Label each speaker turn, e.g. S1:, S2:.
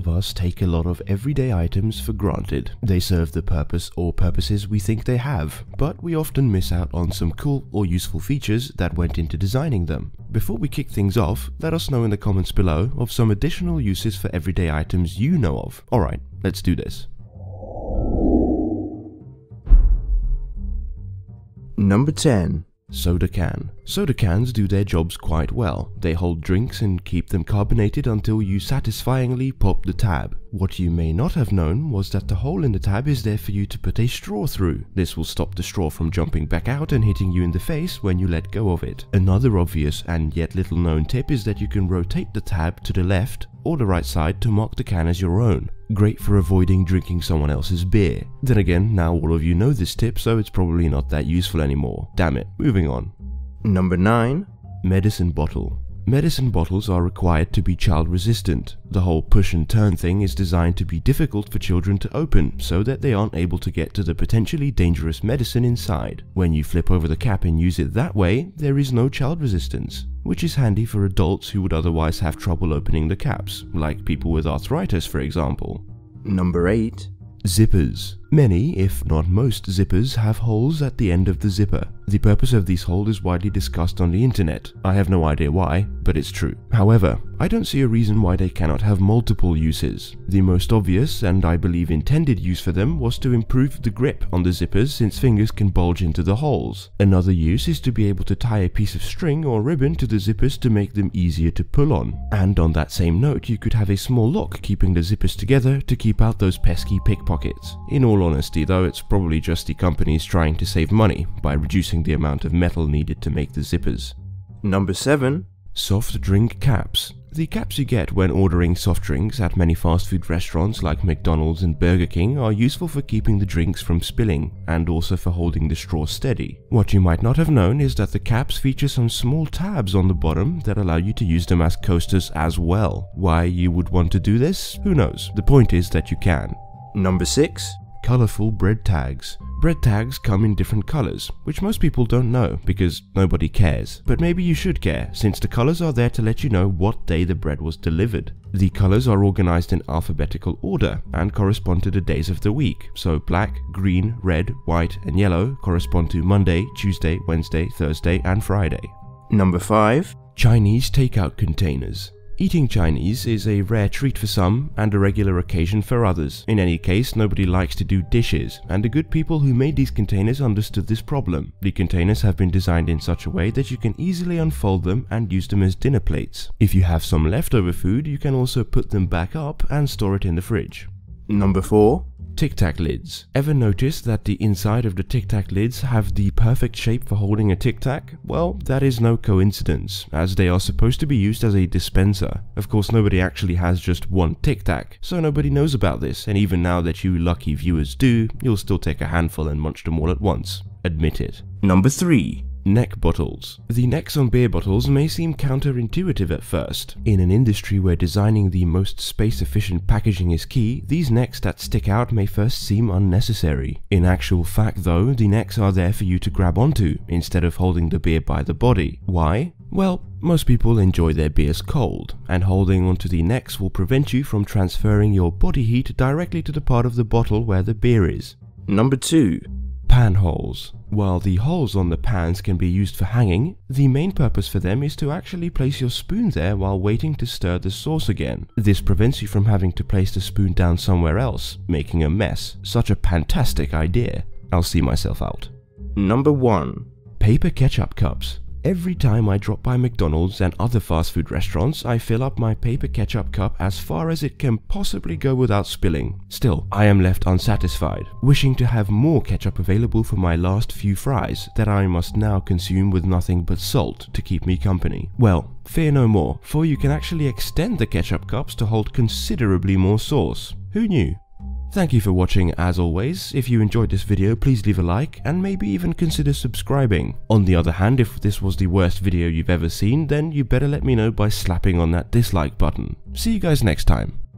S1: of us take a lot of everyday items for granted. They serve the purpose or purposes we think they have, but we often miss out on some cool or useful features that went into designing them. Before we kick things off, let us know in the comments below of some additional uses for everyday items you know of. Alright, let's do this. Number 10. Soda can. Soda cans do their jobs quite well. They hold drinks and keep them carbonated until you satisfyingly pop the tab. What you may not have known was that the hole in the tab is there for you to put a straw through. This will stop the straw from jumping back out and hitting you in the face when you let go of it. Another obvious and yet little known tip is that you can rotate the tab to the left or the right side to mark the can as your own. Great for avoiding drinking someone else's beer. Then again, now all of you know this tip so it's probably not that useful anymore. Damn it, moving on. Number 9. Medicine Bottle Medicine bottles are required to be child resistant. The whole push and turn thing is designed to be difficult for children to open so that they aren't able to get to the potentially dangerous medicine inside. When you flip over the cap and use it that way, there is no child resistance, which is handy for adults who would otherwise have trouble opening the caps, like people with arthritis for example. Number 8. Zippers Many, if not most, zippers have holes at the end of the zipper. The purpose of these holes is widely discussed on the internet. I have no idea why, but it's true. However, I don't see a reason why they cannot have multiple uses. The most obvious, and I believe intended use for them, was to improve the grip on the zippers since fingers can bulge into the holes. Another use is to be able to tie a piece of string or ribbon to the zippers to make them easier to pull on. And on that same note, you could have a small lock keeping the zippers together to keep out those pesky pickpockets. In all all honesty though, it's probably just the companies trying to save money by reducing the amount of metal needed to make the zippers. Number 7. Soft drink caps. The caps you get when ordering soft drinks at many fast food restaurants like McDonald's and Burger King are useful for keeping the drinks from spilling and also for holding the straw steady. What you might not have known is that the caps feature some small tabs on the bottom that allow you to use them as coasters as well. Why you would want to do this? Who knows? The point is that you can. Number 6 colorful bread tags. Bread tags come in different colors, which most people don't know because nobody cares. But maybe you should care, since the colors are there to let you know what day the bread was delivered. The colors are organized in alphabetical order and correspond to the days of the week. So black, green, red, white, and yellow correspond to Monday, Tuesday, Wednesday, Thursday, and Friday. Number 5. Chinese takeout containers. Eating Chinese is a rare treat for some and a regular occasion for others. In any case, nobody likes to do dishes, and the good people who made these containers understood this problem. The containers have been designed in such a way that you can easily unfold them and use them as dinner plates. If you have some leftover food, you can also put them back up and store it in the fridge. Number 4. Tic Tac lids. Ever notice that the inside of the Tic Tac lids have the perfect shape for holding a Tic Tac? Well, that is no coincidence, as they are supposed to be used as a dispenser. Of course, nobody actually has just one Tic Tac, so nobody knows about this, and even now that you lucky viewers do, you'll still take a handful and munch them all at once. Admit it. Number 3. Neck bottles. The necks on beer bottles may seem counterintuitive at first. In an industry where designing the most space-efficient packaging is key, these necks that stick out may first seem unnecessary. In actual fact though, the necks are there for you to grab onto, instead of holding the beer by the body. Why? Well, most people enjoy their beers cold, and holding onto the necks will prevent you from transferring your body heat directly to the part of the bottle where the beer is. Number 2. Pan holes. While the holes on the pans can be used for hanging, the main purpose for them is to actually place your spoon there while waiting to stir the sauce again. This prevents you from having to place the spoon down somewhere else, making a mess. Such a fantastic idea. I'll see myself out. Number 1. Paper ketchup cups. Every time I drop by McDonald's and other fast food restaurants, I fill up my paper ketchup cup as far as it can possibly go without spilling. Still, I am left unsatisfied, wishing to have more ketchup available for my last few fries that I must now consume with nothing but salt to keep me company. Well, fear no more, for you can actually extend the ketchup cups to hold considerably more sauce. Who knew? Thank you for watching as always, if you enjoyed this video please leave a like and maybe even consider subscribing. On the other hand if this was the worst video you've ever seen then you better let me know by slapping on that dislike button. See you guys next time.